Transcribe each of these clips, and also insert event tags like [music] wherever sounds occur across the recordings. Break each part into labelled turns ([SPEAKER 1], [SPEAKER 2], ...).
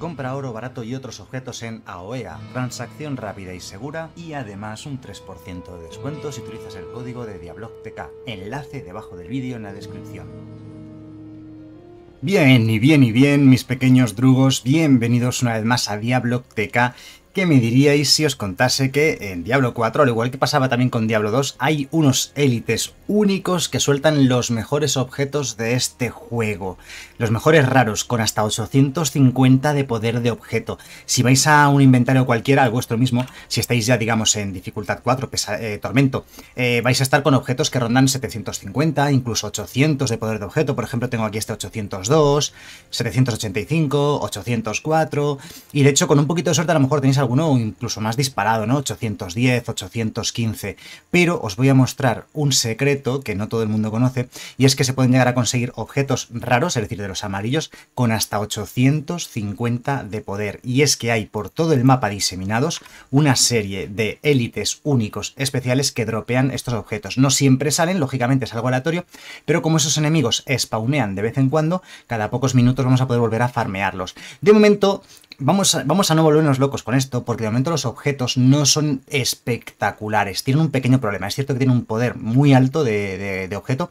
[SPEAKER 1] Compra oro barato y otros objetos en AOEA. E Transacción rápida y segura y además un 3% de descuento si utilizas el código de DiablockTK. Enlace debajo del vídeo en la descripción. Bien, y bien, y bien, mis pequeños drugos, bienvenidos una vez más a Diablo ¿Qué me diríais si os contase que en Diablo 4, al igual que pasaba también con Diablo 2, hay unos élites únicos que sueltan los mejores objetos de este juego? Los mejores raros, con hasta 850 de poder de objeto. Si vais a un inventario cualquiera, al vuestro mismo, si estáis ya, digamos, en dificultad 4, eh, tormento, eh, vais a estar con objetos que rondan 750, incluso 800 de poder de objeto. Por ejemplo, tengo aquí este 802, 785, 804, y de hecho, con un poquito de suerte, a lo mejor tenéis o incluso más disparado, ¿no? 810, 815. Pero os voy a mostrar un secreto que no todo el mundo conoce y es que se pueden llegar a conseguir objetos raros, es decir, de los amarillos, con hasta 850 de poder. Y es que hay por todo el mapa diseminados una serie de élites únicos especiales que dropean estos objetos. No siempre salen, lógicamente es algo aleatorio, pero como esos enemigos spawnean de vez en cuando, cada pocos minutos vamos a poder volver a farmearlos. De momento, vamos a, no volvernos locos con esto, porque de momento los objetos no son espectaculares, tienen un pequeño problema. Es cierto que tienen un poder muy alto de, de, de objeto,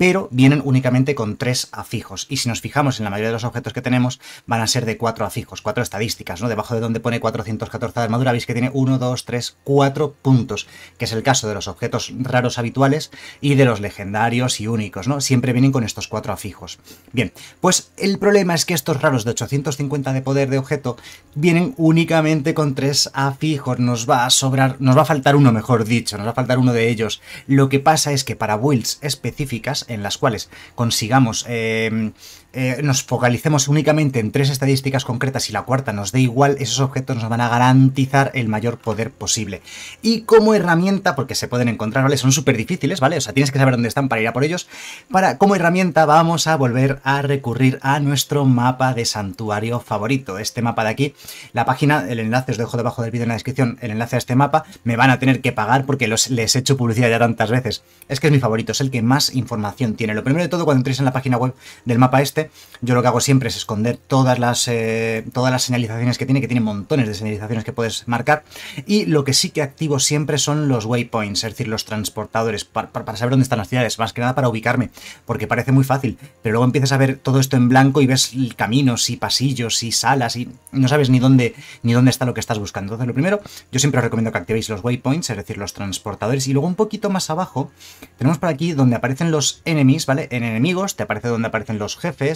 [SPEAKER 1] pero vienen únicamente con tres afijos. Y si nos fijamos en la mayoría de los objetos que tenemos, van a ser de cuatro afijos, cuatro estadísticas, ¿no? Debajo de donde pone 414 de armadura, veis que tiene 1, 2, 3, 4 puntos, que es el caso de los objetos raros habituales y de los legendarios y únicos, ¿no? Siempre vienen con estos cuatro afijos. Bien, pues el problema es que estos raros de 850 de poder de objeto vienen únicamente con tres afijos, nos va a sobrar, nos va a faltar uno, mejor dicho, nos va a faltar uno de ellos. Lo que pasa es que para builds específicas, en las cuales consigamos eh, eh, nos focalicemos únicamente en tres estadísticas concretas y la cuarta nos da igual, esos objetos nos van a garantizar el mayor poder posible. Y como herramienta, porque se pueden encontrar, ¿vale? Son súper difíciles, ¿vale? O sea, tienes que saber dónde están para ir a por ellos. Para, como herramienta vamos a volver a recurrir a nuestro mapa de santuario favorito. Este mapa de aquí, la página, el enlace os dejo debajo del vídeo en la descripción, el enlace a este mapa, me van a tener que pagar porque los, les he hecho publicidad ya tantas veces. Es que es mi favorito, es el que más información tiene. Lo primero de todo, cuando entréis en la página web del mapa este, yo lo que hago siempre es esconder todas las, eh, todas las señalizaciones que tiene, que tiene montones de señalizaciones que puedes marcar. Y lo que sí que activo siempre son los waypoints, es decir, los transportadores, para, saber dónde están las ciudades, más que nada para ubicarme, porque parece muy fácil, pero luego empiezas a ver todo esto en blanco y ves caminos y pasillos y salas y no sabes ni dónde, ni dónde está lo que estás buscando. Entonces, lo primero, yo siempre os recomiendo que activéis los waypoints, es decir, los transportadores, y luego un poquito más abajo tenemos por aquí donde aparecen los enemies, ¿vale? En enemigos te aparece donde aparecen los jefes,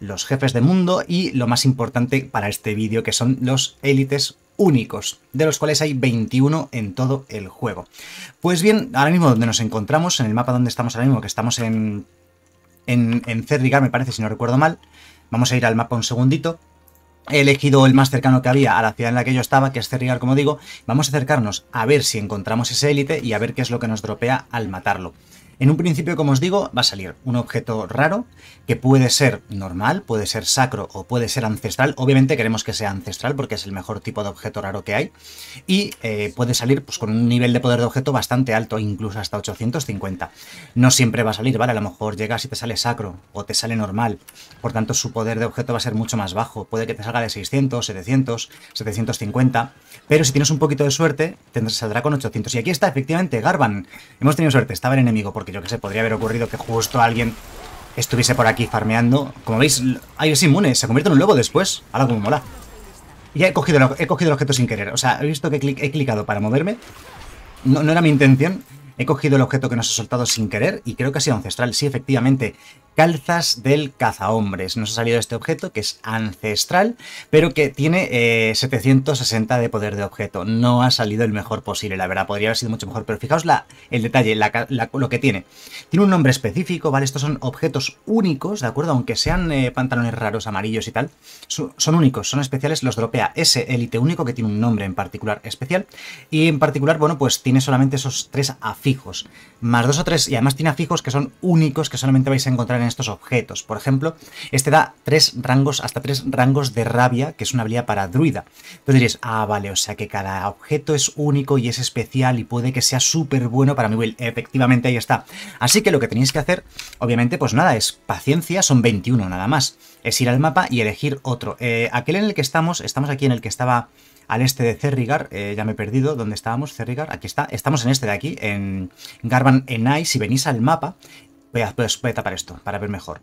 [SPEAKER 1] los jefes de mundo y lo más importante para este vídeo que son los élites únicos, de los cuales hay 21 en todo el juego. Pues bien, ahora mismo donde nos encontramos, en el mapa donde estamos ahora mismo, que estamos en, en, me parece, si no recuerdo mal, vamos a ir al mapa un segundito, he elegido el más cercano que había a la ciudad en la que yo estaba, que es Cerrigar, como digo. Vamos a acercarnos a ver si encontramos ese élite y a ver qué es lo que nos dropea al matarlo. En un principio, como os digo, va a salir un objeto raro que puede ser normal, puede ser sacro o puede ser ancestral. Obviamente queremos que sea ancestral porque es el mejor tipo de objeto raro que hay. Y eh, puede salir pues, con un nivel de poder de objeto bastante alto, incluso hasta 850. No siempre va a salir, ¿vale? A lo mejor llegas y te sale sacro o te sale normal. Por tanto, su poder de objeto va a ser mucho más bajo. Puede que te salga de 600, 700, 750. Pero si tienes un poquito de suerte, te saldrá con 800. Y aquí está, efectivamente, Garban. Hemos tenido suerte, estaba el enemigo que yo que sé, podría haber ocurrido que justo alguien estuviese por aquí farmeando. Como veis, ahí es inmune, se convierte en un lobo después. Ahora como mola. Ya he cogido, el, objeto sin querer. O sea, he visto que he clicado para moverme. No, no era mi intención. He cogido el objeto que nos ha soltado sin querer y creo que ha sido ancestral. Sí, efectivamente calzas del cazahombres. Nos ha salido este objeto que es ancestral, pero que tiene 760 eh, de poder de objeto. No ha salido el mejor posible, la verdad, podría haber sido mucho mejor, pero fijaos la, el detalle, lo que tiene. Tiene un nombre específico, ¿vale? Estos son objetos únicos, ¿de acuerdo? Aunque sean eh, pantalones raros, amarillos y tal, son únicos, son especiales, los dropea ese élite único que tiene un nombre en particular especial y en particular, bueno, pues tiene solamente esos tres afijos, más dos o tres, y además tiene afijos que son únicos que solamente vais a encontrar en estos objetos. Por ejemplo, este da tres rangos, hasta tres rangos de rabia, que es una habilidad para druida. Entonces diréis, ah, vale, o sea que cada objeto es único y es especial y puede que sea súper bueno para mi build. Efectivamente, ahí está. Así que lo que tenéis que hacer, obviamente, pues nada, es paciencia, son 21 nada más. Es ir al mapa y elegir otro. Eh, aquel en el que estamos, estamos aquí en el que estaba al este de Cerrigar, eh, ya me he perdido, ¿dónde estábamos? Cerrigar, aquí está, estamos en este de aquí, en Garban Enai, si venís al mapa, Voy a, tapar esto para ver mejor.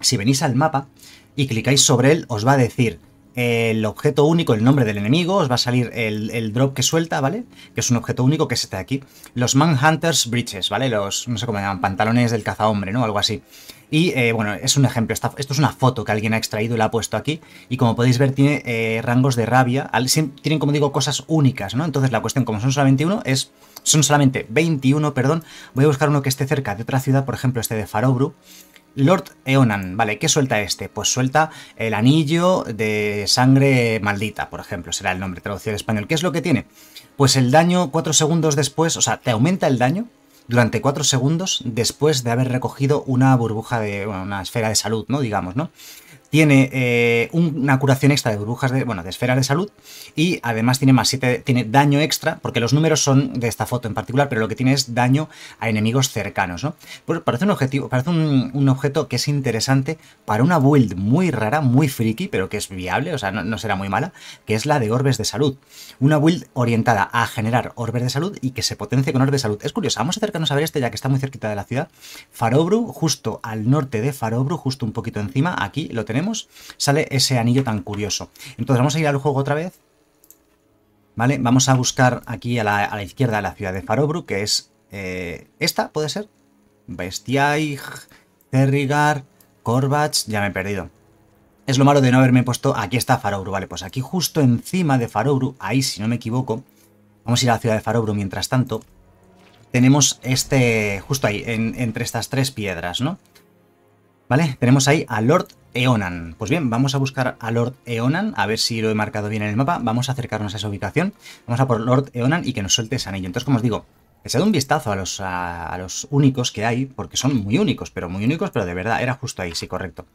[SPEAKER 1] Si venís al mapa y clicáis sobre él, os va a decir el objeto único, el nombre del enemigo, os va a salir el, drop que suelta, ¿vale? Que es un objeto único, que es este de aquí. Los Manhunters breeches ¿vale? Los, no sé cómo llaman, pantalones del cazahombre, ¿no? Algo así. Y, eh, bueno, es un ejemplo. Esta, esto es una foto que alguien ha extraído y la ha puesto aquí. Y como podéis ver, tiene eh, rangos de rabia. tienen, como digo, cosas únicas, ¿no? Entonces la cuestión, como son solamente uno, es... Son solamente 21, perdón. Voy a buscar uno que esté cerca de otra ciudad, por ejemplo, este de Farobru Lord Eonan, vale, ¿qué suelta este? Pues suelta el anillo de sangre maldita, por ejemplo, será el nombre traducido al español. ¿Qué es lo que tiene? Pues el daño 4 segundos después, o sea, te aumenta el daño durante 4 segundos después de haber recogido una burbuja de, una esfera de salud, ¿no? Digamos, ¿no? Tiene eh, una curación extra de burbujas de, bueno, de esferas de salud y además tiene más 7, tiene daño extra, porque los números son de esta foto en particular, pero lo que tiene es daño a enemigos cercanos, ¿no? Pues parece un objetivo, parece un, objeto que es interesante para una build muy rara, muy friki, pero que es viable, o sea, no, no será muy mala, que es la de orbes de salud. Una build orientada a generar orbes de salud y que se potencie con orbes de salud. Es curioso, vamos a acercarnos a ver este ya que está muy cerquita de la ciudad. Farobru, justo al norte de Farobru, justo un poquito encima, aquí lo tenemos sale ese anillo tan curioso. Entonces vamos a ir al juego otra vez. ¿Vale? Vamos a buscar aquí a la, izquierda de la ciudad de Farobru, que es eh, esta, ¿puede ser? Bestiaig, Terrigar, Corbach. ya me he perdido. Es lo malo de no haberme puesto, aquí está Farobru, vale, pues aquí justo encima de Farobru, ahí si no me equivoco, vamos a ir a la ciudad de Farobru mientras tanto, tenemos este, justo ahí, entre estas tres piedras, ¿no? ¿Vale? Tenemos ahí al Lord Eonan. Pues bien, vamos a buscar a Lord Eonan, a ver si lo he marcado bien en el mapa. Vamos a acercarnos a esa ubicación. Vamos a por Lord Eonan y que nos suelte ese anillo. Entonces, como os digo, da un vistazo a los, a los únicos que hay, porque son muy únicos, pero muy únicos, pero de verdad, era justo ahí, sí, correcto.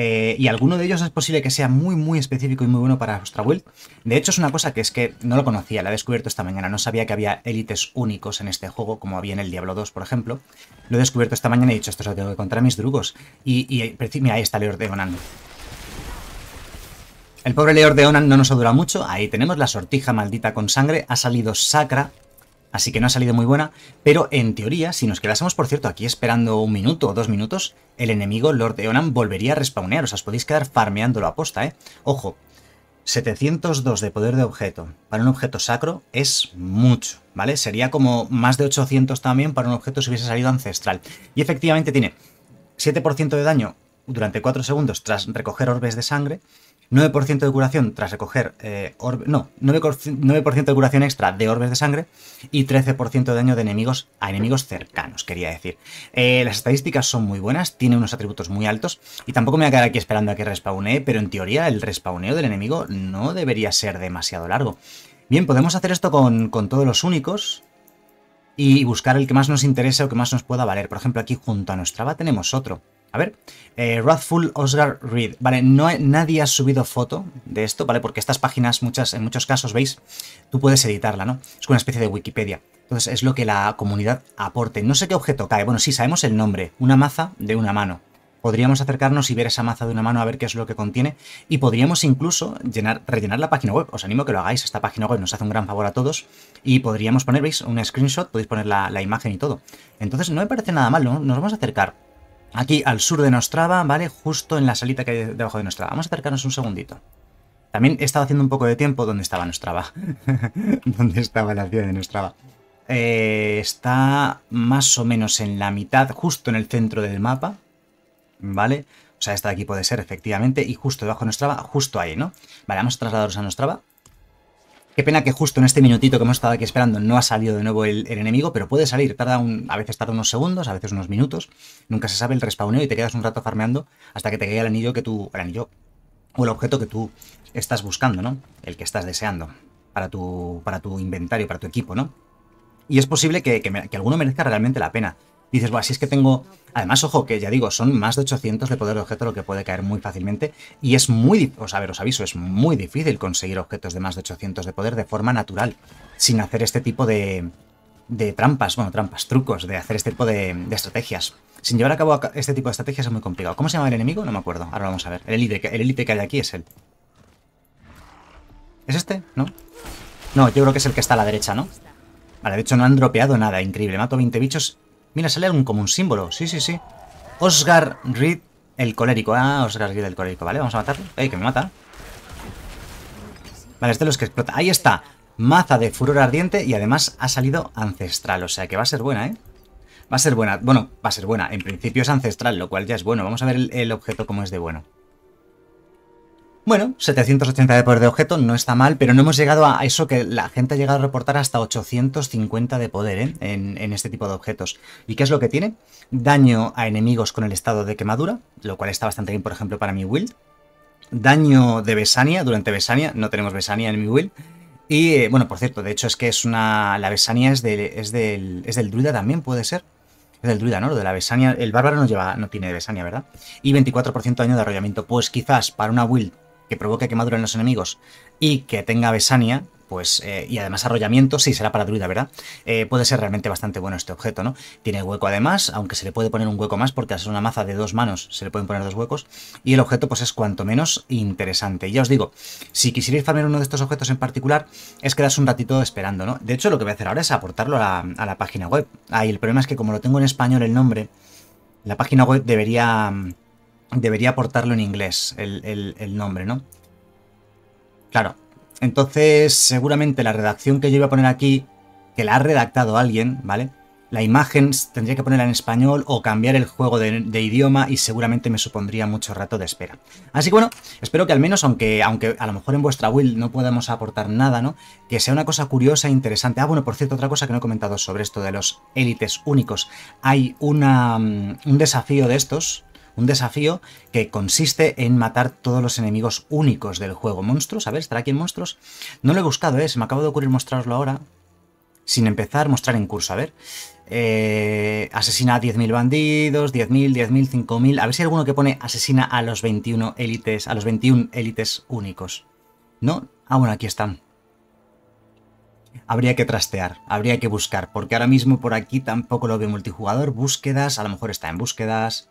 [SPEAKER 1] Eh, y alguno de ellos es posible que sea muy, muy específico y muy bueno para vuestra build. De hecho, es una cosa que es que no lo conocía, la he descubierto esta mañana. No sabía que había élites únicos en este juego, como había en el Diablo 2, por ejemplo. Lo he descubierto esta mañana y he dicho, esto se lo tengo que contar a mis drugos. Y, y mira, ahí está Leor de Onan. El pobre Leor de Onan no nos ha durado mucho. Ahí tenemos la sortija maldita con sangre. Ha salido Sacra, así que no ha salido muy buena, pero en teoría, si nos quedásemos por cierto aquí esperando un minuto o dos minutos, el enemigo Lord Eonan volvería a respawnear, o sea, os podéis quedar farmeándolo a posta, ¿eh? Ojo, 702 de poder de objeto para un objeto sacro es mucho, ¿vale? Sería como más de 800 también para un objeto si hubiese salido ancestral. Y efectivamente tiene 7% de daño durante 4 segundos tras recoger orbes de sangre, 9% de curación tras recoger eh, no, 9%, de curación extra de orbes de sangre y 13% de daño de enemigos a enemigos cercanos, quería decir. Eh, las estadísticas son muy buenas, tiene unos atributos muy altos y tampoco me voy a quedar aquí esperando a que respawnee, pero en teoría el respawneo del enemigo no debería ser demasiado largo. Bien, podemos hacer esto con, con todos los únicos y buscar el que más nos interese o que más nos pueda valer. Por ejemplo, aquí junto a nuestra va tenemos otro. A ver, eh, Wrathful Oscar Reed. Vale, no, nadie ha subido foto de esto, ¿vale? Porque estas páginas, muchas, en muchos casos, veis, tú puedes editarla, ¿no? Es como una especie de Wikipedia. Entonces es lo que la comunidad aporte. No sé qué objeto cae. Bueno, sí, sabemos el nombre. Una maza de una mano. Podríamos acercarnos y ver esa maza de una mano a ver qué es lo que contiene. Y podríamos incluso llenar, rellenar la página web. Os animo a que lo hagáis. Esta página web nos hace un gran favor a todos. Y podríamos poner, veis, un screenshot. Podéis poner la, la imagen y todo. Entonces no me parece nada mal, ¿no? Nos vamos a acercar Aquí al sur de Nostrava, ¿vale? Justo en la salita que hay debajo de Nostrava. Vamos a acercarnos un segundito. También he estado haciendo un poco de tiempo donde estaba Nostrava. [laughs] ¿Dónde estaba la ciudad de Nostrava? Eh, está más o menos en la mitad, justo en el centro del mapa. ¿Vale? O sea, esta de aquí puede ser, efectivamente. Y justo debajo de Nostrava, justo ahí, ¿no? Vale, vamos a trasladaros a Nostrava. Qué pena que justo en este minutito que hemos estado aquí esperando no ha salido de nuevo el, enemigo, pero puede salir. Tarda un, a veces tarda unos segundos, a veces unos minutos. Nunca se sabe el respawneo y te quedas un rato farmeando hasta que te caiga el anillo que tú. el anillo. o el objeto que tú estás buscando, ¿no? El que estás deseando. Para tu, para tu inventario, para tu equipo, ¿no? Y es posible que, que alguno merezca realmente la pena dices, bueno, si es que tengo... Además, ojo, que ya digo, son más de 800 de poder de objeto, lo que puede caer muy fácilmente. Y es muy... Os, a ver, os aviso, es muy difícil conseguir objetos de más de 800 de poder de forma natural, sin hacer este tipo de, de trampas, bueno, trampas, trucos, de hacer este tipo de, estrategias. Sin llevar a cabo este tipo de estrategias es muy complicado. ¿Cómo se llama el enemigo? No me acuerdo. Ahora vamos a ver. El elite el élite que hay aquí es él. ¿Es este? ¿No? No, yo creo que es el que está a la derecha, ¿no? Vale, de hecho no han dropeado nada, increíble. Mato 20 bichos Mira, sale algún, como un símbolo. Sí, sí, sí. Oscar Reed el colérico. Ah, Oscar Reed el colérico. Vale, vamos a matarlo. Ey, que me mata. Vale, este de los que explota. Ahí está. Maza de furor ardiente y además ha salido ancestral. O sea que va a ser buena, ¿eh? Va a ser buena. Bueno, va a ser buena. En principio es ancestral, lo cual ya es bueno. Vamos a ver el, el objeto cómo es de bueno. Bueno, 780 de poder de objeto no está mal, pero no hemos llegado a eso que la gente ha llegado a reportar hasta 850 de poder ¿eh? en, este tipo de objetos. ¿Y qué es lo que tiene? Daño a enemigos con el estado de quemadura, lo cual está bastante bien, por ejemplo, para mi build. Daño de Besania, durante Besania, no tenemos Besania en mi build. Y, eh, bueno, por cierto, de hecho es que es una... La Besania es, es, del, es del druida también, puede ser. Es del druida, ¿no? Lo de la besania. El bárbaro no lleva, no tiene besania, ¿verdad? Y 24% de daño de arrollamiento. Pues quizás para una build que provoque quemadura en los enemigos y que tenga besania, pues, eh, y además arrollamiento, sí, será para druida, ¿verdad? Eh, puede ser realmente bastante bueno este objeto, ¿no? Tiene hueco además, aunque se le puede poner un hueco más, porque al ser una maza de dos manos se le pueden poner dos huecos, y el objeto pues es cuanto menos interesante. Y ya os digo, si quisierais farmear uno de estos objetos en particular, es quedarse un ratito esperando, ¿no? De hecho, lo que voy a hacer ahora es aportarlo a la, a la página web. Ahí el problema es que como lo tengo en español el nombre, la página web debería mm, debería aportarlo en inglés, el, nombre, ¿no? Claro, entonces seguramente la redacción que yo iba a poner aquí, que la ha redactado alguien, ¿vale? La imagen tendría que ponerla en español o cambiar el juego de, idioma y seguramente me supondría mucho rato de espera. Así que bueno, espero que al menos, aunque, aunque a lo mejor en vuestra will no podamos aportar nada, ¿no? Que sea una cosa curiosa e interesante. Ah, bueno, por cierto, otra cosa que no he comentado sobre esto de los élites únicos. Hay una, mm, un desafío de estos, un desafío que consiste en matar todos los enemigos únicos del juego. ¿Monstruos? A ver, ¿estará aquí en monstruos? No lo he buscado, ¿eh? Se me acaba de ocurrir mostraroslo ahora. Sin empezar, mostrar en curso, a ver. Eh, asesina a 10.000 bandidos, 10.000, 10.000, 5.000. A ver si hay alguno que pone asesina a los 21 élites, a los 21 élites únicos. ¿No? Ah, bueno, aquí están. Habría que trastear, habría que buscar, porque ahora mismo por aquí tampoco lo veo multijugador. Búsquedas, a lo mejor está en búsquedas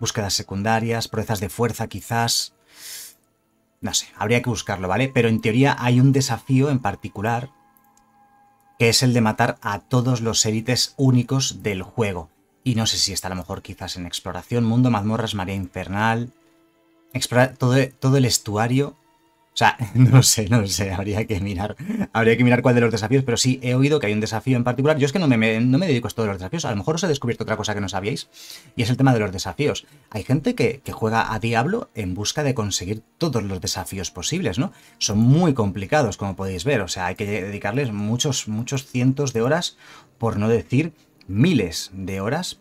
[SPEAKER 1] búsquedas secundarias, proezas de fuerza quizás. No sé, habría que buscarlo, ¿vale? Pero en teoría hay un desafío en particular que es el de matar a todos los élites únicos del juego. Y no sé si está a lo mejor quizás en exploración, mundo, mazmorras, marea infernal, explorar todo, todo el estuario o sea, [laughs] no lo sé, no lo sé, habría que mirar, habría que mirar cuál de los desafíos, pero sí he oído que hay un desafío en particular. Yo es que no me, dedico a todos los desafíos, a lo mejor os he descubierto otra cosa que no sabíais, y es el tema de los desafíos. Hay gente que, juega a Diablo en busca de conseguir todos los desafíos posibles, ¿no? Son muy complicados, como podéis ver, o sea, hay que dedicarles muchos, muchos cientos de horas, por no decir miles de horas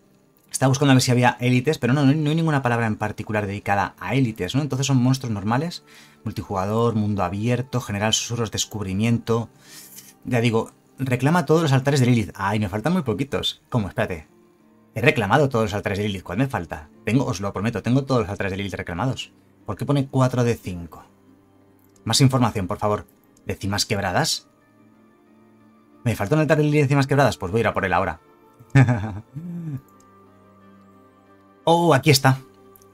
[SPEAKER 1] estaba buscando a ver si había élites, pero no, no, hay ninguna palabra en particular dedicada a élites, ¿no? Entonces son monstruos normales multijugador, mundo abierto, general susurros, descubrimiento. Ya digo, reclama todos los altares de Lilith. Ay, me faltan muy poquitos. ¿Cómo? Espérate. He reclamado todos los altares de Lilith. ¿Cuál me falta? Tengo, os lo prometo, tengo todos los altares de Lilith reclamados. ¿Por qué pone 4 de 5? Más información, por favor. ¿Decimas quebradas? ¿Me falta un altar de Lilith de cimas quebradas? Pues voy a ir a por él ahora. [laughs] oh, aquí está.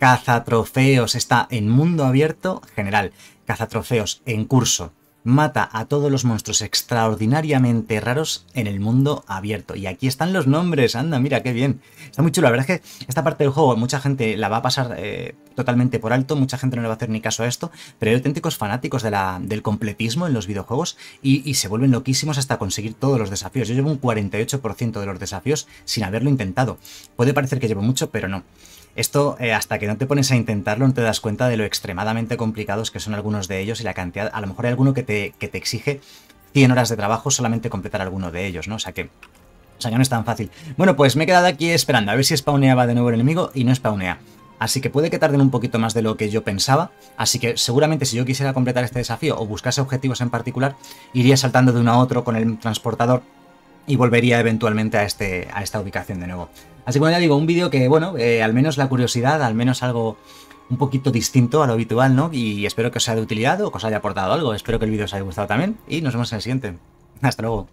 [SPEAKER 1] Cazatrofeos está en mundo abierto general. caza trofeos en curso. Mata a todos los monstruos extraordinariamente raros en el mundo abierto. Y aquí están los nombres, anda, mira qué bien. Está muy chulo, la verdad es que esta parte del juego mucha gente la va a pasar eh, totalmente por alto, mucha gente no le va a hacer ni caso a esto, pero hay auténticos fanáticos del completismo en los videojuegos y, y se vuelven loquísimos hasta conseguir todos los desafíos. Yo llevo un 48% de los desafíos sin haberlo intentado. Puede parecer que llevo mucho, pero no. Esto, eh, hasta que no te pones a intentarlo, no te das cuenta de lo extremadamente complicados que son algunos de ellos y la cantidad, a lo mejor hay alguno que te, que te exige 100 horas de trabajo solamente completar alguno de ellos, ¿no? O sea que o sea, que no es tan fácil. Bueno, pues me he quedado aquí esperando a ver si spawneaba de nuevo el enemigo y no spawnea. Así que puede que tarden un poquito más de lo que yo pensaba. Así que seguramente si yo quisiera completar este desafío o buscase objetivos en particular, iría saltando de uno a otro con el transportador y volvería eventualmente a, este, a esta ubicación de nuevo. Así que bueno, ya digo, un vídeo que, bueno, eh, al menos la curiosidad, al menos algo un poquito distinto a lo habitual, ¿no? Y espero que os haya de utilidad o que os haya aportado algo. Espero que el vídeo os haya gustado también y nos vemos en el siguiente. Hasta luego.